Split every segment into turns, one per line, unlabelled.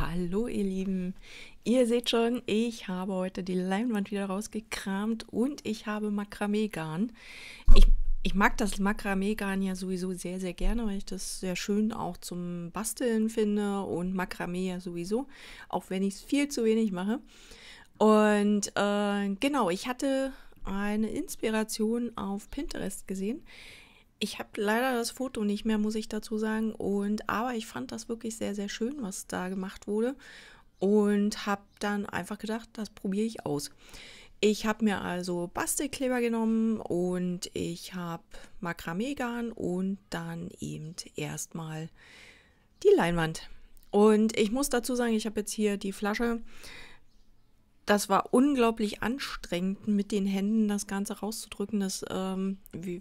Hallo ihr Lieben, ihr seht schon, ich habe heute die Leinwand wieder rausgekramt und ich habe Makramee-Garn. Ich, ich mag das Makramee-Garn ja sowieso sehr, sehr gerne, weil ich das sehr schön auch zum Basteln finde und Makramee ja sowieso, auch wenn ich es viel zu wenig mache. Und äh, genau, ich hatte eine Inspiration auf Pinterest gesehen. Ich habe leider das Foto nicht mehr, muss ich dazu sagen. Und aber ich fand das wirklich sehr, sehr schön, was da gemacht wurde. Und habe dann einfach gedacht, das probiere ich aus. Ich habe mir also Bastelkleber genommen und ich habe Makramee und dann eben erstmal die Leinwand. Und ich muss dazu sagen, ich habe jetzt hier die Flasche das war unglaublich anstrengend, mit den Händen das Ganze rauszudrücken. Das, ähm, wie,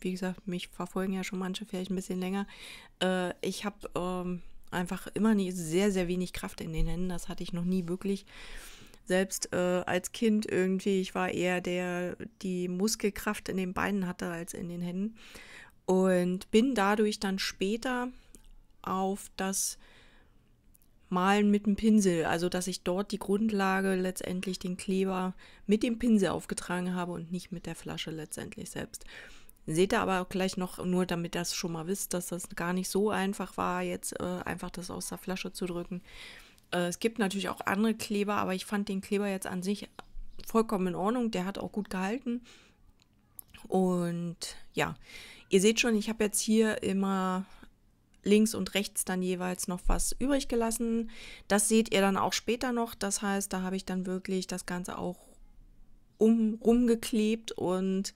wie, gesagt, mich verfolgen ja schon manche vielleicht ein bisschen länger. Äh, ich habe ähm, einfach immer nie, sehr, sehr wenig Kraft in den Händen. Das hatte ich noch nie wirklich. Selbst äh, als Kind irgendwie, ich war eher der, die Muskelkraft in den Beinen hatte als in den Händen. Und bin dadurch dann später auf das Malen mit dem Pinsel, also dass ich dort die Grundlage letztendlich den Kleber mit dem Pinsel aufgetragen habe und nicht mit der Flasche letztendlich selbst. Seht ihr aber auch gleich noch, nur damit ihr das schon mal wisst, dass das gar nicht so einfach war, jetzt äh, einfach das aus der Flasche zu drücken. Äh, es gibt natürlich auch andere Kleber, aber ich fand den Kleber jetzt an sich vollkommen in Ordnung. Der hat auch gut gehalten. Und ja, ihr seht schon, ich habe jetzt hier immer links und rechts dann jeweils noch was übrig gelassen. Das seht ihr dann auch später noch. Das heißt, da habe ich dann wirklich das Ganze auch um, rumgeklebt und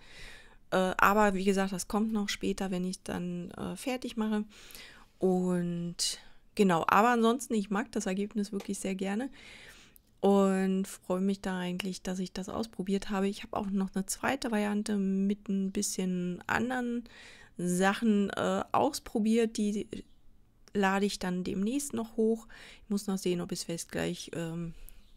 äh, aber wie gesagt, das kommt noch später, wenn ich dann äh, fertig mache. Und genau, aber ansonsten, ich mag das Ergebnis wirklich sehr gerne und freue mich da eigentlich, dass ich das ausprobiert habe. Ich habe auch noch eine zweite Variante mit ein bisschen anderen Sachen äh, ausprobiert, die lade ich dann demnächst noch hoch. Ich muss noch sehen, ob ich es vielleicht gleich ähm,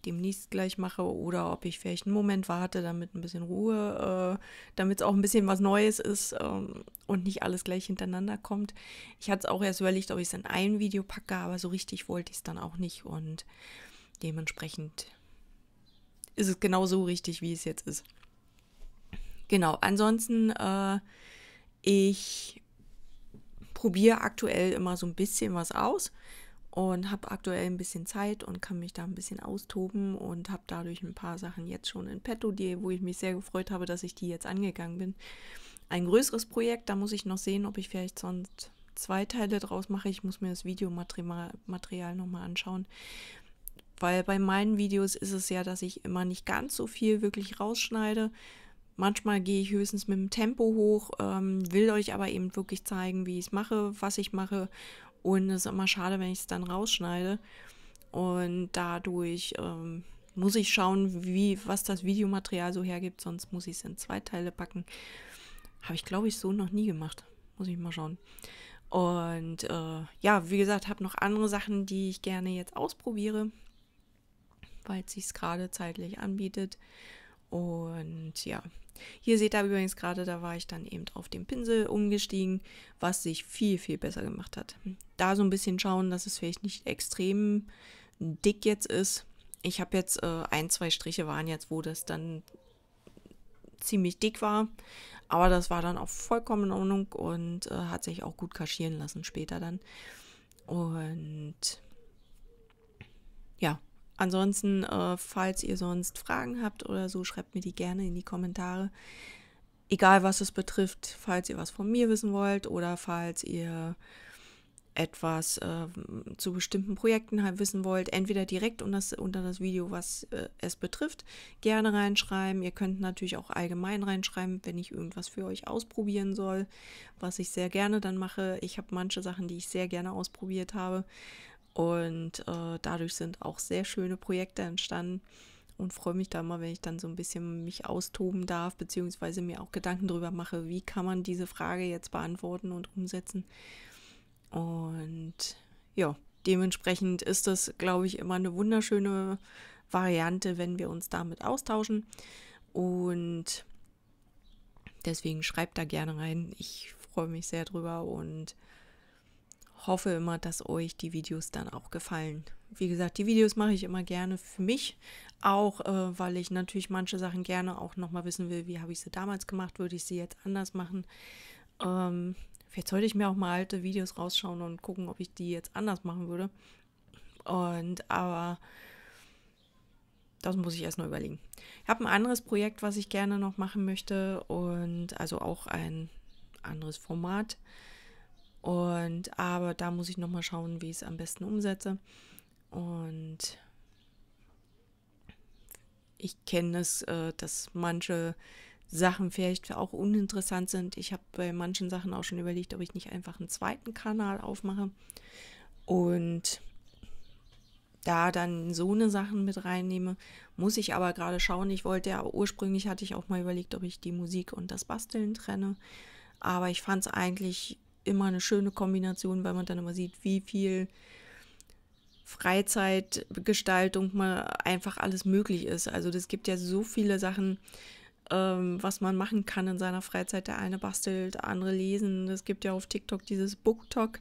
demnächst gleich mache oder ob ich vielleicht einen Moment warte, damit ein bisschen Ruhe, äh, damit es auch ein bisschen was Neues ist ähm, und nicht alles gleich hintereinander kommt. Ich hatte es auch erst überlegt, ob ich es in ein Video packe, aber so richtig wollte ich es dann auch nicht und dementsprechend ist es genau so richtig, wie es jetzt ist. Genau, ansonsten äh, ich probiere aktuell immer so ein bisschen was aus und habe aktuell ein bisschen Zeit und kann mich da ein bisschen austoben und habe dadurch ein paar Sachen jetzt schon in petto, die, wo ich mich sehr gefreut habe, dass ich die jetzt angegangen bin. Ein größeres Projekt, da muss ich noch sehen, ob ich vielleicht sonst zwei Teile draus mache. Ich muss mir das Videomaterial nochmal anschauen. Weil bei meinen Videos ist es ja, dass ich immer nicht ganz so viel wirklich rausschneide, Manchmal gehe ich höchstens mit dem Tempo hoch, ähm, will euch aber eben wirklich zeigen, wie ich es mache, was ich mache. Und es ist immer schade, wenn ich es dann rausschneide. Und dadurch ähm, muss ich schauen, wie, was das Videomaterial so hergibt, sonst muss ich es in zwei Teile packen. Habe ich, glaube ich, so noch nie gemacht. Muss ich mal schauen. Und äh, ja, wie gesagt, habe noch andere Sachen, die ich gerne jetzt ausprobiere, weil es sich gerade zeitlich anbietet. Und ja, hier seht ihr übrigens gerade, da war ich dann eben auf den Pinsel umgestiegen, was sich viel, viel besser gemacht hat. Da so ein bisschen schauen, dass es vielleicht nicht extrem dick jetzt ist. Ich habe jetzt äh, ein, zwei Striche waren jetzt, wo das dann ziemlich dick war. Aber das war dann auch vollkommen in Ordnung und äh, hat sich auch gut kaschieren lassen später dann. Und ja, Ansonsten, äh, falls ihr sonst Fragen habt oder so, schreibt mir die gerne in die Kommentare. Egal was es betrifft, falls ihr was von mir wissen wollt oder falls ihr etwas äh, zu bestimmten Projekten halt wissen wollt, entweder direkt unter das, unter das Video, was äh, es betrifft, gerne reinschreiben. Ihr könnt natürlich auch allgemein reinschreiben, wenn ich irgendwas für euch ausprobieren soll, was ich sehr gerne dann mache. Ich habe manche Sachen, die ich sehr gerne ausprobiert habe. Und äh, dadurch sind auch sehr schöne Projekte entstanden und freue mich da mal, wenn ich dann so ein bisschen mich austoben darf, beziehungsweise mir auch Gedanken darüber mache, wie kann man diese Frage jetzt beantworten und umsetzen. Und ja, dementsprechend ist das, glaube ich, immer eine wunderschöne Variante, wenn wir uns damit austauschen. Und deswegen schreibt da gerne rein. Ich freue mich sehr drüber und hoffe immer, dass euch die Videos dann auch gefallen. Wie gesagt, die Videos mache ich immer gerne für mich, auch äh, weil ich natürlich manche Sachen gerne auch nochmal wissen will, wie habe ich sie damals gemacht, würde ich sie jetzt anders machen. Ähm, vielleicht sollte ich mir auch mal alte Videos rausschauen und gucken, ob ich die jetzt anders machen würde. Und aber das muss ich erst noch überlegen. Ich habe ein anderes Projekt, was ich gerne noch machen möchte und also auch ein anderes Format. Und aber da muss ich nochmal schauen, wie ich es am besten umsetze. Und ich kenne es, äh, dass manche Sachen vielleicht auch uninteressant sind. Ich habe bei manchen Sachen auch schon überlegt, ob ich nicht einfach einen zweiten Kanal aufmache und da dann so eine Sachen mit reinnehme, muss ich aber gerade schauen. Ich wollte aber ursprünglich hatte ich auch mal überlegt, ob ich die Musik und das Basteln trenne, aber ich fand es eigentlich immer eine schöne Kombination, weil man dann immer sieht, wie viel Freizeitgestaltung mal einfach alles möglich ist. Also es gibt ja so viele Sachen, ähm, was man machen kann in seiner Freizeit. Der eine bastelt, andere lesen. Es gibt ja auf TikTok dieses BookTok.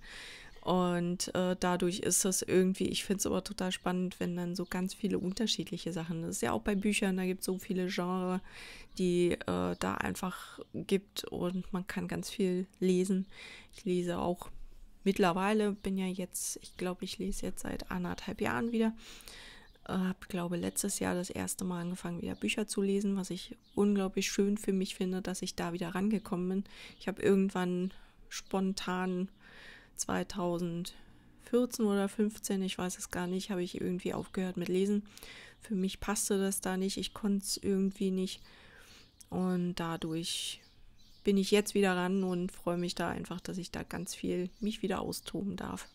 Und äh, dadurch ist das irgendwie, ich finde es aber total spannend, wenn dann so ganz viele unterschiedliche Sachen. Das ist ja auch bei Büchern, da gibt es so viele Genres, die äh, da einfach gibt und man kann ganz viel lesen. Ich lese auch mittlerweile, bin ja jetzt, ich glaube, ich lese jetzt seit anderthalb Jahren wieder. Äh, habe, glaube letztes Jahr das erste Mal angefangen, wieder Bücher zu lesen, was ich unglaublich schön für mich finde, dass ich da wieder rangekommen bin. Ich habe irgendwann spontan 2014 oder 15, ich weiß es gar nicht, habe ich irgendwie aufgehört mit Lesen. Für mich passte das da nicht, ich konnte es irgendwie nicht. Und dadurch bin ich jetzt wieder ran und freue mich da einfach, dass ich da ganz viel mich wieder austoben darf.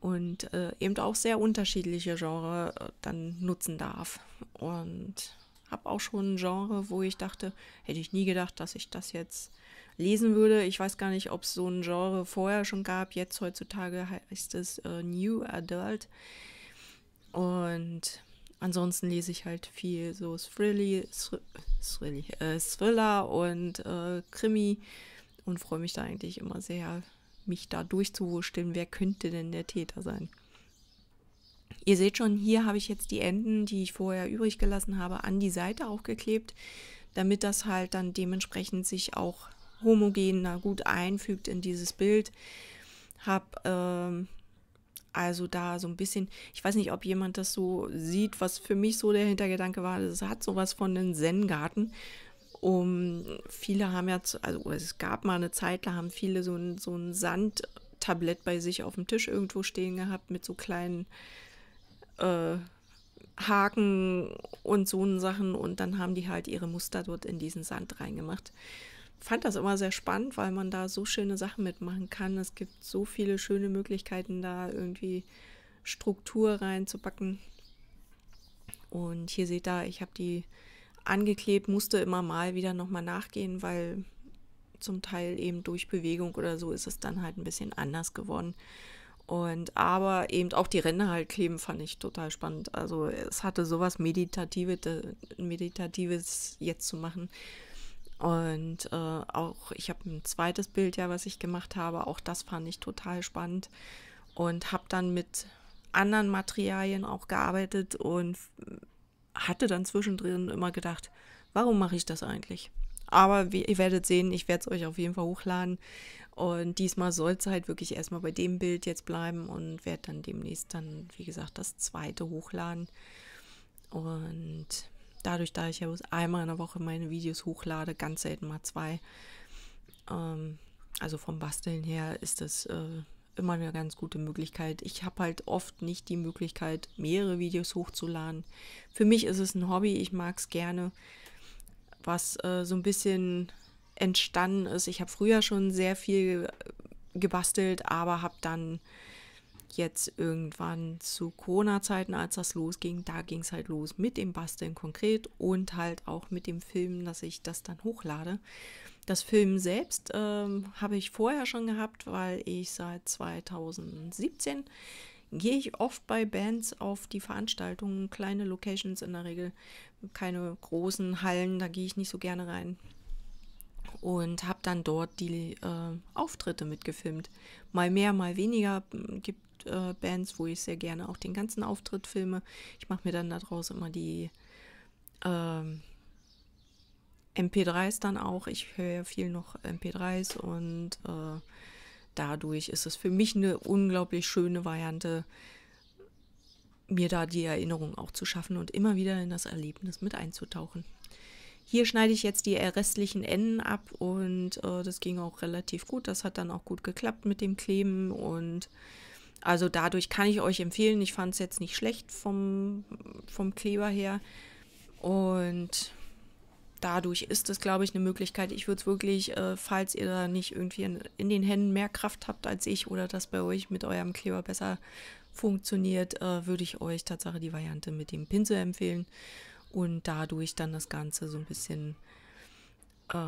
Und äh, eben auch sehr unterschiedliche Genre äh, dann nutzen darf. Und habe auch schon ein Genre, wo ich dachte, hätte ich nie gedacht, dass ich das jetzt lesen würde. Ich weiß gar nicht, ob es so ein Genre vorher schon gab. Jetzt heutzutage heißt es äh, New Adult. Und ansonsten lese ich halt viel so Thrilly, Thrilly, äh, Thriller und äh, Krimi und freue mich da eigentlich immer sehr, mich da durchzuwursteln. Wer könnte denn der Täter sein? Ihr seht schon, hier habe ich jetzt die Enden, die ich vorher übrig gelassen habe, an die Seite auch geklebt, damit das halt dann dementsprechend sich auch homogen gut einfügt in dieses Bild. Hab ähm, also da so ein bisschen, ich weiß nicht, ob jemand das so sieht, was für mich so der Hintergedanke war. Es hat sowas von einem Zen-Garten. Um, viele haben ja, also es gab mal eine Zeit, da haben viele so ein, so ein Sandtablett bei sich auf dem Tisch irgendwo stehen gehabt mit so kleinen äh, Haken und so Sachen und dann haben die halt ihre Muster dort in diesen Sand reingemacht fand das immer sehr spannend, weil man da so schöne Sachen mitmachen kann. Es gibt so viele schöne Möglichkeiten, da irgendwie Struktur reinzupacken. Und hier seht ihr, ich habe die angeklebt, musste immer mal wieder nochmal nachgehen, weil zum Teil eben durch Bewegung oder so ist es dann halt ein bisschen anders geworden. Und aber eben auch die Ränder halt kleben fand ich total spannend. Also es hatte sowas Meditatives, Meditatives jetzt zu machen, und äh, auch, ich habe ein zweites Bild ja, was ich gemacht habe, auch das fand ich total spannend und habe dann mit anderen Materialien auch gearbeitet und hatte dann zwischendrin immer gedacht, warum mache ich das eigentlich? Aber wie, ihr werdet sehen, ich werde es euch auf jeden Fall hochladen. Und diesmal soll es halt wirklich erstmal bei dem Bild jetzt bleiben und werde dann demnächst dann, wie gesagt, das zweite hochladen. Und dadurch, da ich ja bloß einmal in der Woche meine Videos hochlade, ganz selten mal zwei, ähm, also vom Basteln her ist das äh, immer eine ganz gute Möglichkeit. Ich habe halt oft nicht die Möglichkeit, mehrere Videos hochzuladen. Für mich ist es ein Hobby, ich mag es gerne, was äh, so ein bisschen entstanden ist. Ich habe früher schon sehr viel äh, gebastelt, aber habe dann jetzt irgendwann zu Corona-Zeiten, als das losging, da ging es halt los mit dem Basteln konkret und halt auch mit dem Filmen, dass ich das dann hochlade. Das Filmen selbst ähm, habe ich vorher schon gehabt, weil ich seit 2017 gehe ich oft bei Bands auf die Veranstaltungen, kleine Locations in der Regel, keine großen Hallen, da gehe ich nicht so gerne rein und habe dann dort die äh, Auftritte mitgefilmt. Mal mehr, mal weniger. Gibt äh, Bands, wo ich sehr gerne auch den ganzen Auftritt filme. Ich mache mir dann daraus immer die ähm, MP3s dann auch. Ich höre ja viel noch MP3s und äh, dadurch ist es für mich eine unglaublich schöne Variante, mir da die Erinnerung auch zu schaffen und immer wieder in das Erlebnis mit einzutauchen. Hier schneide ich jetzt die restlichen Enden ab und äh, das ging auch relativ gut. Das hat dann auch gut geklappt mit dem Kleben und also dadurch kann ich euch empfehlen. Ich fand es jetzt nicht schlecht vom, vom Kleber her. Und dadurch ist es, glaube ich, eine Möglichkeit. Ich würde es wirklich, äh, falls ihr da nicht irgendwie in, in, den Händen mehr Kraft habt als ich oder das bei euch mit eurem Kleber besser funktioniert, äh, würde ich euch tatsächlich die Variante mit dem Pinsel empfehlen und dadurch dann das Ganze so ein bisschen äh,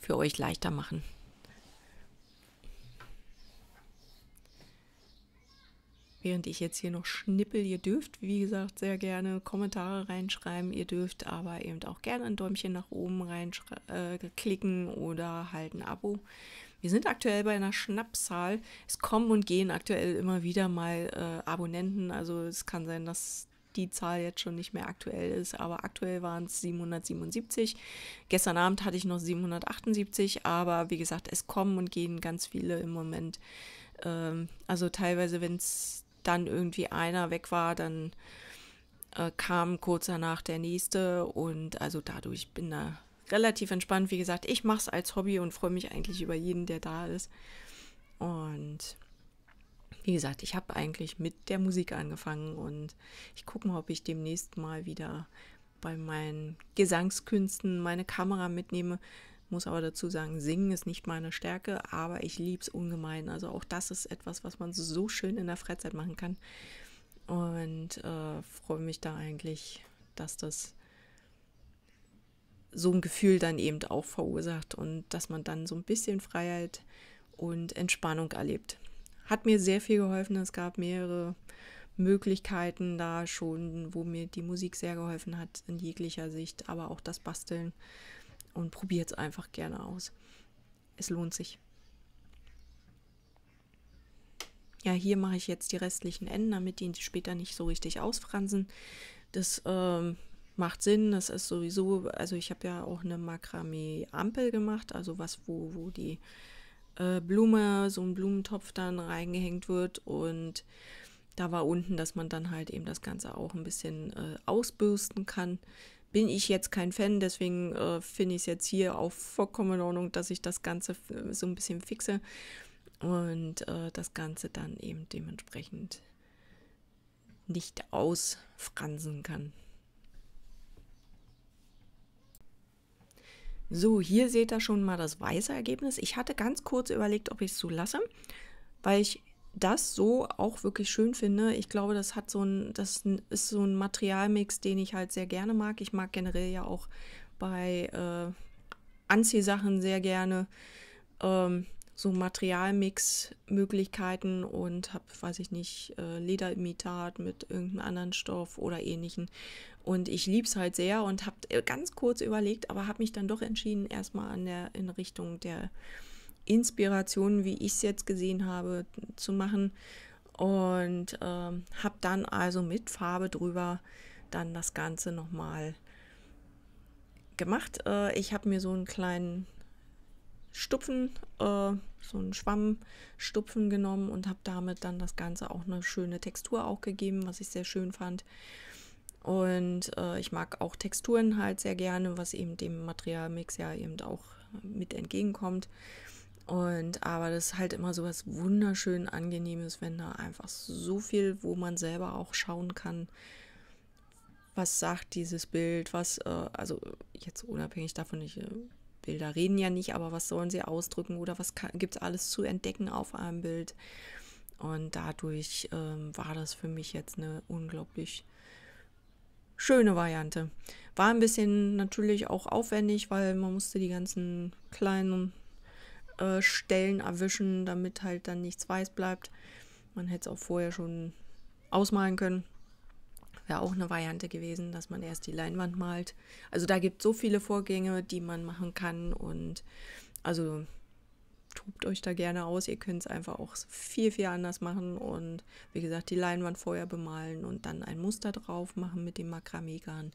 für euch leichter machen. während ich jetzt hier noch schnippel. Ihr dürft, wie gesagt, sehr gerne Kommentare reinschreiben. Ihr dürft aber eben auch gerne ein Däumchen nach oben reinklicken äh, oder halt ein Abo. Wir sind aktuell bei einer Schnappzahl. Es kommen und gehen aktuell immer wieder mal äh, Abonnenten. Also es kann sein, dass die Zahl jetzt schon nicht mehr aktuell ist, aber aktuell waren es 777. Gestern Abend hatte ich noch 778, aber wie gesagt, es kommen und gehen ganz viele im Moment. Ähm, also teilweise, wenn es dann irgendwie einer weg war, dann äh, kam kurz danach der nächste und also dadurch bin da relativ entspannt. Wie gesagt, ich mache es als Hobby und freue mich eigentlich über jeden, der da ist. Und wie gesagt, ich habe eigentlich mit der Musik angefangen und ich gucke mal, ob ich demnächst mal wieder bei meinen Gesangskünsten meine Kamera mitnehme muss aber dazu sagen, singen ist nicht meine Stärke, aber ich liebe es ungemein. Also auch das ist etwas, was man so schön in der Freizeit machen kann. Und äh, freue mich da eigentlich, dass das so ein Gefühl dann eben auch verursacht und dass man dann so ein bisschen Freiheit und Entspannung erlebt. Hat mir sehr viel geholfen. Es gab mehrere Möglichkeiten da schon, wo mir die Musik sehr geholfen hat in jeglicher Sicht, aber auch das Basteln und probiert es einfach gerne aus. Es lohnt sich. Ja, hier mache ich jetzt die restlichen Enden, damit die später nicht so richtig ausfransen. Das ähm, macht Sinn, das ist sowieso, also ich habe ja auch eine Makramee-Ampel gemacht, also was, wo, wo die äh, Blume, so ein Blumentopf dann reingehängt wird und da war unten, dass man dann halt eben das Ganze auch ein bisschen äh, ausbürsten kann bin ich jetzt kein Fan, deswegen äh, finde ich es jetzt hier auch vollkommen in Ordnung, dass ich das Ganze äh, so ein bisschen fixe und äh, das Ganze dann eben dementsprechend nicht ausfransen kann. So, hier seht ihr schon mal das weiße Ergebnis. Ich hatte ganz kurz überlegt, ob ich es so lasse, weil ich das so auch wirklich schön finde. Ich glaube, das hat so ein, das ist so ein Materialmix, den ich halt sehr gerne mag. Ich mag generell ja auch bei äh, Anziehsachen sehr gerne ähm, so Materialmix-Möglichkeiten und habe, weiß ich nicht, äh, Lederimitat mit irgendeinem anderen Stoff oder ähnlichen. Und ich liebe es halt sehr und habe äh, ganz kurz überlegt, aber habe mich dann doch entschieden, erstmal an der, in Richtung der Inspirationen, wie ich es jetzt gesehen habe, zu machen. Und ähm, habe dann also mit Farbe drüber dann das Ganze nochmal gemacht. Äh, ich habe mir so einen kleinen Stupfen, äh, so einen Schwammstupfen genommen und habe damit dann das Ganze auch eine schöne Textur auch gegeben, was ich sehr schön fand. Und äh, ich mag auch Texturen halt sehr gerne, was eben dem Materialmix ja eben auch mit entgegenkommt. Und aber das ist halt immer so was wunderschön angenehmes, wenn da einfach so viel, wo man selber auch schauen kann, was sagt dieses Bild, was, äh, also jetzt unabhängig davon, ich, äh, Bilder reden ja nicht, aber was sollen sie ausdrücken oder was gibt es alles zu entdecken auf einem Bild? Und dadurch ähm, war das für mich jetzt eine unglaublich schöne Variante. War ein bisschen natürlich auch aufwendig, weil man musste die ganzen kleinen äh, Stellen erwischen, damit halt dann nichts weiß bleibt. Man hätte es auch vorher schon ausmalen können. Wäre auch eine Variante gewesen, dass man erst die Leinwand malt. Also da gibt es so viele Vorgänge, die man machen kann. Und also tobt euch da gerne aus. Ihr könnt es einfach auch viel, viel anders machen. Und wie gesagt, die Leinwand vorher bemalen und dann ein Muster drauf machen mit dem Makramee-Garn.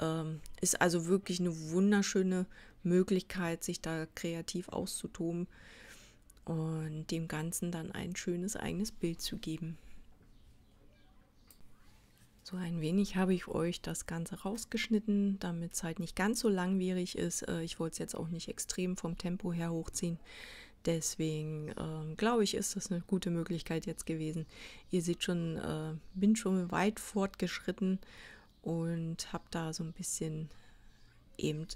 Ähm, ist also wirklich eine wunderschöne Möglichkeit, sich da kreativ auszutoben und dem Ganzen dann ein schönes eigenes Bild zu geben. So ein wenig habe ich euch das Ganze rausgeschnitten, damit es halt nicht ganz so langwierig ist. Äh, ich wollte es jetzt auch nicht extrem vom Tempo her hochziehen. Deswegen äh, glaube ich, ist das eine gute Möglichkeit jetzt gewesen. Ihr seht schon, äh, bin schon weit fortgeschritten und habe da so ein bisschen eben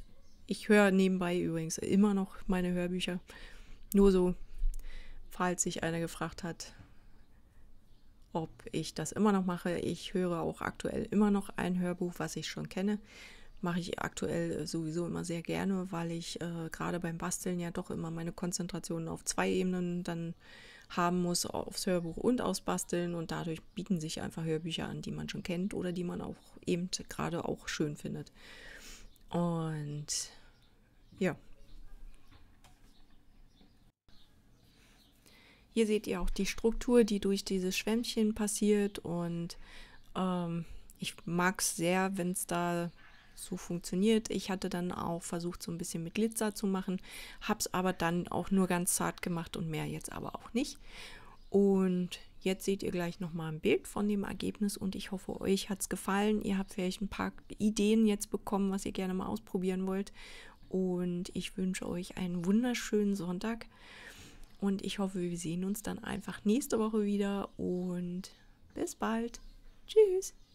ich höre nebenbei übrigens immer noch meine Hörbücher. Nur so, falls sich einer gefragt hat, ob ich das immer noch mache. Ich höre auch aktuell immer noch ein Hörbuch, was ich schon kenne. Mache ich aktuell äh, sowieso immer sehr gerne, weil ich äh, gerade beim Basteln ja doch immer meine Konzentration auf zwei Ebenen dann haben muss, aufs Hörbuch und aufs Basteln. Und dadurch bieten sich einfach Hörbücher an, die man schon kennt oder die man auch eben gerade auch schön findet. Und ja. Hier seht ihr auch die Struktur, die durch dieses Schwämmchen passiert und ähm, ich mag es sehr, wenn es da so funktioniert. Ich hatte dann auch versucht, so ein bisschen mit Glitzer zu machen, habe es aber dann auch nur ganz zart gemacht und mehr jetzt aber auch nicht. Und Jetzt seht ihr gleich nochmal ein Bild von dem Ergebnis und ich hoffe, euch hat es gefallen. Ihr habt vielleicht ein paar Ideen jetzt bekommen, was ihr gerne mal ausprobieren wollt. Und ich wünsche euch einen wunderschönen Sonntag. Und ich hoffe, wir sehen uns dann einfach nächste Woche wieder. Und bis bald. Tschüss.